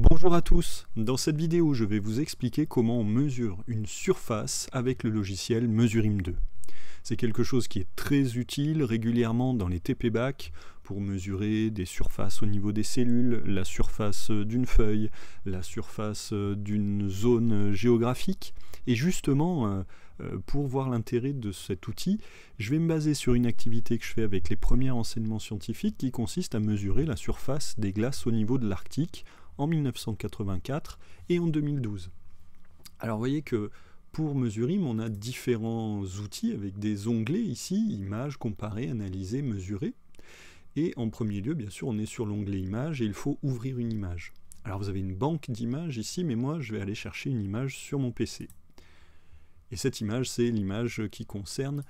Bonjour à tous, dans cette vidéo je vais vous expliquer comment on mesure une surface avec le logiciel Mesurim 2. C'est quelque chose qui est très utile régulièrement dans les TP-BAC pour mesurer des surfaces au niveau des cellules, la surface d'une feuille, la surface d'une zone géographique. Et justement, euh, euh, pour voir l'intérêt de cet outil, je vais me baser sur une activité que je fais avec les premiers enseignements scientifiques qui consiste à mesurer la surface des glaces au niveau de l'Arctique en 1984 et en 2012. Alors vous voyez que pour mesurer, on a différents outils avec des onglets ici, images, comparer, analyser, mesurer. Et en premier lieu, bien sûr, on est sur l'onglet images et il faut ouvrir une image. Alors vous avez une banque d'images ici, mais moi je vais aller chercher une image sur mon PC. Et cette image, c'est l'image qui concerne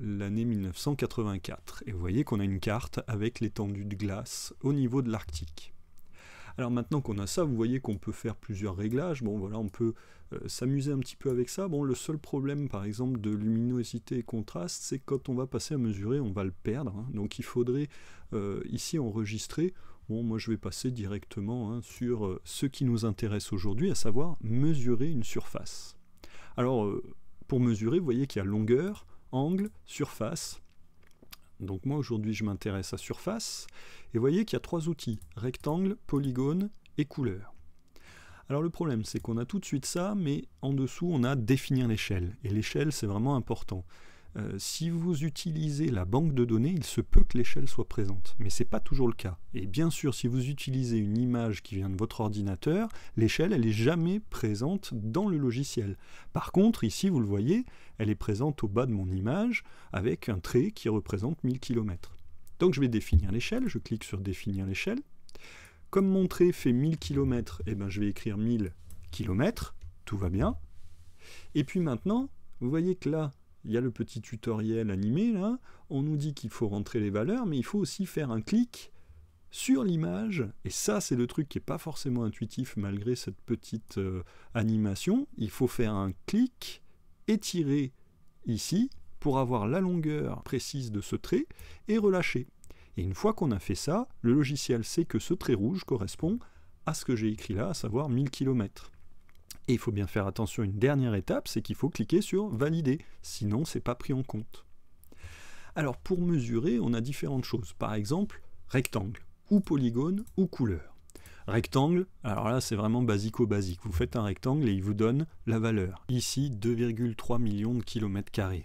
l'année 1984. Et vous voyez qu'on a une carte avec l'étendue de glace au niveau de l'Arctique. Alors maintenant qu'on a ça, vous voyez qu'on peut faire plusieurs réglages. Bon, voilà, on peut euh, s'amuser un petit peu avec ça. Bon, le seul problème, par exemple, de luminosité et contraste, c'est quand on va passer à mesurer, on va le perdre. Hein. Donc il faudrait euh, ici enregistrer. Bon, moi je vais passer directement hein, sur euh, ce qui nous intéresse aujourd'hui, à savoir mesurer une surface. Alors, pour mesurer, vous voyez qu'il y a longueur, angle, surface. Donc moi aujourd'hui je m'intéresse à surface, et voyez qu'il y a trois outils, rectangle, polygone et couleur. Alors le problème c'est qu'on a tout de suite ça, mais en dessous on a définir l'échelle, et l'échelle c'est vraiment important. Euh, si vous utilisez la banque de données, il se peut que l'échelle soit présente, mais ce n'est pas toujours le cas. Et bien sûr, si vous utilisez une image qui vient de votre ordinateur, l'échelle, elle n'est jamais présente dans le logiciel. Par contre, ici, vous le voyez, elle est présente au bas de mon image avec un trait qui représente 1000 km. Donc je vais définir l'échelle, je clique sur définir l'échelle. Comme mon trait fait 1000 km, eh ben, je vais écrire 1000 km, tout va bien. Et puis maintenant, vous voyez que là, il y a le petit tutoriel animé là, on nous dit qu'il faut rentrer les valeurs, mais il faut aussi faire un clic sur l'image, et ça c'est le truc qui n'est pas forcément intuitif malgré cette petite euh, animation, il faut faire un clic, étirer ici, pour avoir la longueur précise de ce trait, et relâcher. Et une fois qu'on a fait ça, le logiciel sait que ce trait rouge correspond à ce que j'ai écrit là, à savoir 1000 km. Et il faut bien faire attention, une dernière étape, c'est qu'il faut cliquer sur valider, sinon c'est pas pris en compte. Alors pour mesurer, on a différentes choses. Par exemple, rectangle, ou polygone, ou couleur. Rectangle, alors là c'est vraiment basico-basique. Vous faites un rectangle et il vous donne la valeur. Ici 2,3 millions de kilomètres carrés.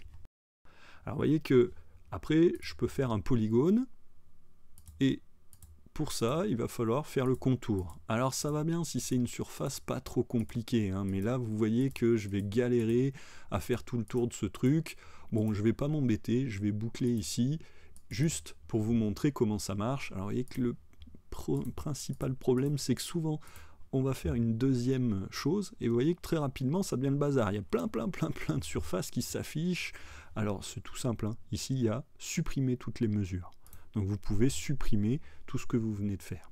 Alors vous voyez que après je peux faire un polygone et pour ça, il va falloir faire le contour. Alors ça va bien si c'est une surface pas trop compliquée, hein, mais là vous voyez que je vais galérer à faire tout le tour de ce truc. Bon, je vais pas m'embêter, je vais boucler ici, juste pour vous montrer comment ça marche. Alors vous voyez que le principal problème, c'est que souvent, on va faire une deuxième chose et vous voyez que très rapidement ça devient le bazar. Il y a plein plein plein plein de surfaces qui s'affichent. Alors c'est tout simple, hein. ici il y a supprimer toutes les mesures vous pouvez supprimer tout ce que vous venez de faire.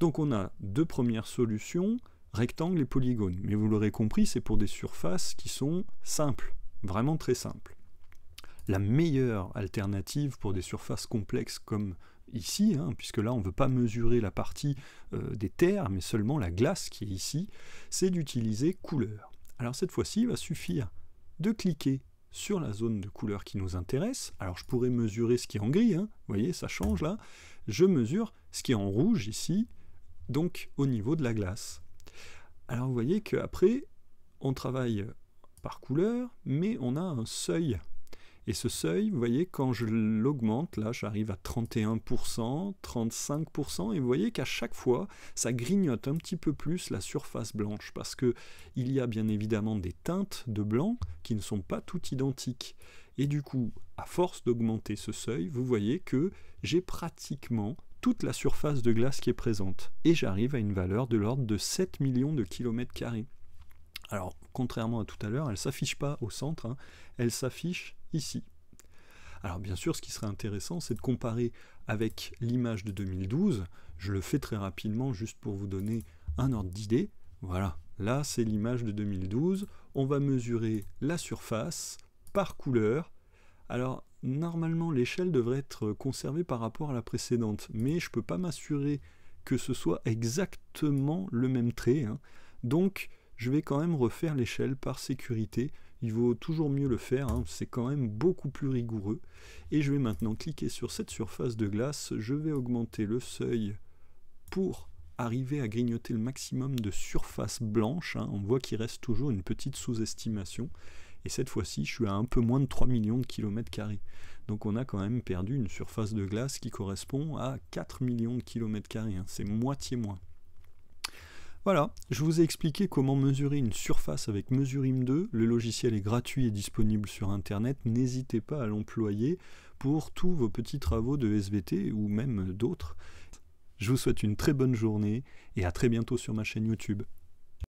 Donc on a deux premières solutions, rectangle et polygone. Mais vous l'aurez compris, c'est pour des surfaces qui sont simples, vraiment très simples. La meilleure alternative pour des surfaces complexes comme ici, hein, puisque là on ne veut pas mesurer la partie euh, des terres, mais seulement la glace qui est ici, c'est d'utiliser couleur. Alors cette fois-ci, il va suffire de cliquer sur la zone de couleur qui nous intéresse. Alors je pourrais mesurer ce qui est en gris, hein. vous voyez, ça change là. Je mesure ce qui est en rouge ici, donc au niveau de la glace. Alors vous voyez qu'après, on travaille par couleur, mais on a un seuil et ce seuil, vous voyez, quand je l'augmente, là j'arrive à 31%, 35%, et vous voyez qu'à chaque fois, ça grignote un petit peu plus la surface blanche, parce que il y a bien évidemment des teintes de blanc qui ne sont pas toutes identiques. Et du coup, à force d'augmenter ce seuil, vous voyez que j'ai pratiquement toute la surface de glace qui est présente, et j'arrive à une valeur de l'ordre de 7 millions de kilomètres carrés. Alors, contrairement à tout à l'heure, elle ne s'affiche pas au centre, hein. elle s'affiche ici. Alors bien sûr, ce qui serait intéressant, c'est de comparer avec l'image de 2012. Je le fais très rapidement, juste pour vous donner un ordre d'idée. Voilà, là c'est l'image de 2012. On va mesurer la surface par couleur. Alors normalement, l'échelle devrait être conservée par rapport à la précédente, mais je ne peux pas m'assurer que ce soit exactement le même trait. Hein. Donc, je vais quand même refaire l'échelle par sécurité. Il vaut toujours mieux le faire, hein. c'est quand même beaucoup plus rigoureux. Et je vais maintenant cliquer sur cette surface de glace, je vais augmenter le seuil pour arriver à grignoter le maximum de surface blanche. Hein. On voit qu'il reste toujours une petite sous-estimation. Et cette fois-ci, je suis à un peu moins de 3 millions de kilomètres carrés. Donc on a quand même perdu une surface de glace qui correspond à 4 millions de kilomètres carrés. Hein. C'est moitié moins. Voilà, je vous ai expliqué comment mesurer une surface avec Mesurim 2. Le logiciel est gratuit et disponible sur Internet. N'hésitez pas à l'employer pour tous vos petits travaux de SVT ou même d'autres. Je vous souhaite une très bonne journée et à très bientôt sur ma chaîne YouTube.